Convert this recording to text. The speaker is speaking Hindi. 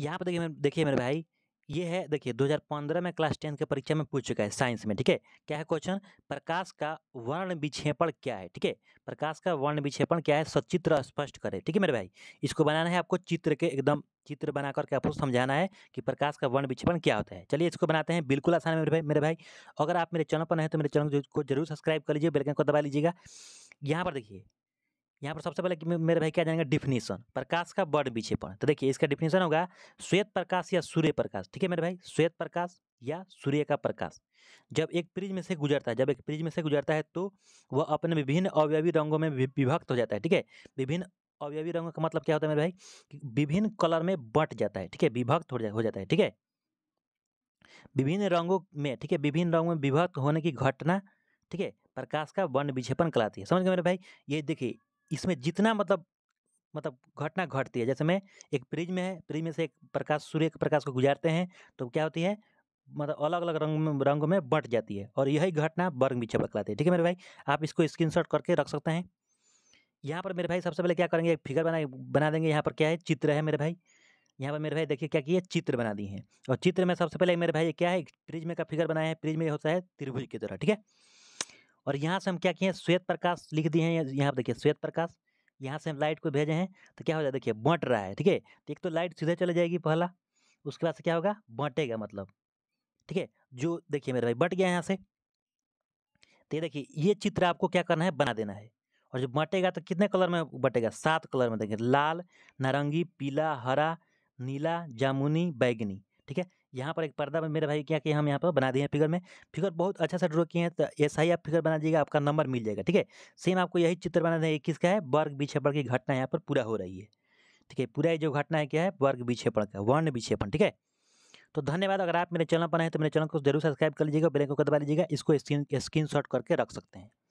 यहाँ पर देखिए देखिए मेरे भाई ये है देखिए 2015 में क्लास टेंथ के परीक्षा में पूछ चुका है साइंस में ठीक है क्या है क्वेश्चन प्रकाश का वर्ण विक्षेपण क्या है ठीक है प्रकाश का वर्ण विक्षेपण क्या है सचित्र स्पष्ट करें ठीक है मेरे भाई इसको बनाना है आपको चित्र के एकदम चित्र बना करके आपको समझाना है कि प्रकाश का वर्ण विक्षेपण क्या होता है चलिए इसको बनाते हैं बिल्कुल आसान है मेरे भाई मेरे भाई अगर आप मेरे चैनल पर हैं तो मेरे चैनल को जरूर सब्सक्राइब कर लीजिए बेलकन को दबा लीजिएगा यहाँ पर देखिए यहाँ पर सबसे पहले मेरे भाई क्या जानेंगे डिफिनीशन प्रकाश का बड़ पर तो देखिए इसका डिफिनीशन होगा श्वेत प्रकाश या सूर्य प्रकाश ठीक है मेरे भाई श्वेत प्रकाश या सूर्य का प्रकाश जब एक प्रिज में से गुजरता है जब एक प्रिज में से गुजरता है तो वह अपने विभिन्न अवयवी रंगों में विभक्त हो जाता है ठीक है विभिन्न अवयवी रंगों का मतलब क्या होता है मेरे भाई विभिन्न कलर में बट जाता है ठीक है विभक्त हो जाता है ठीक है विभिन्न रंगों में ठीक है विभिन्न रंगों में विभक्त होने की घटना ठीक है प्रकाश का वर्ण विक्षेपण कहलाती है समझ गए मेरे भाई ये देखिए इसमें जितना मतलब मतलब घटना घटती है जैसे मैं एक फ्रिज में है फ्रिज में से एक प्रकाश सूर्य के प्रकाश को गुजारते हैं तो क्या होती है मतलब अलग अलग रंग में रंगों में बंट जाती है और यही घटना बर्ग पीछे बतलाती है ठीक है मेरे भाई आप इसको स्क्रीनशॉट करके रख सकते हैं यहाँ पर मेरे भाई सबसे पहले क्या करेंगे एक फिगर बना बना देंगे यहाँ पर क्या है चित्र है मेरे भाई यहाँ पर मेरे भाई देखिए क्या किए चित्र बना दिए हैं और चित्र में सबसे पहले मेरे भाई क्या है फ्रिज में का फिगर बनाया है फ्रिज में होता है त्रिभुज की तरह ठीक है और यहाँ से हम क्या किए श्वेत प्रकाश लिख दिए हैं यहाँ पर देखिए श्वेत प्रकाश यहाँ से हम लाइट को भेजे हैं तो क्या हो जाए देखिए बंट रहा है ठीक है तो एक तो लाइट सीधे चले जाएगी पहला उसके बाद से क्या होगा बंटेगा मतलब ठीक है जो देखिए मेरे भाई बट गया यहाँ से तो ये देखिए ये चित्र आपको क्या करना है बना देना है और जो बंटेगा तो कितने कलर में बटेगा सात कलर में देखिए लाल नारंगी पीला हरा नीला जामुनी बैगनी ठीक है यहाँ पर एक पर्दा में मेरे भाई क्या किया हम यहाँ पर बना दिए हैं फिगर में फिगर बहुत अच्छा सा ड्रॉ किए हैं तो ऐसा ही आप फिगर बना दीजिएगा आपका नंबर मिल जाएगा ठीक है सेम आपको यही चित्र बना दें किसका है वर्ग पड़ की घटना यहाँ पर पूरा हो रही है ठीक है पूरा जो घटना है क्या है वर्ग पड़ का वर्ण विक्षेपण ठीक है तो धन्यवाद अगर आप मेरे चैनल पर हैं तो मेरे चैनल को जरूर सब्सक्राइब कर लीजिएगा बेल को दबा लीजिएगा इसको स्क्रीन स्क्रीन करके रख सकते हैं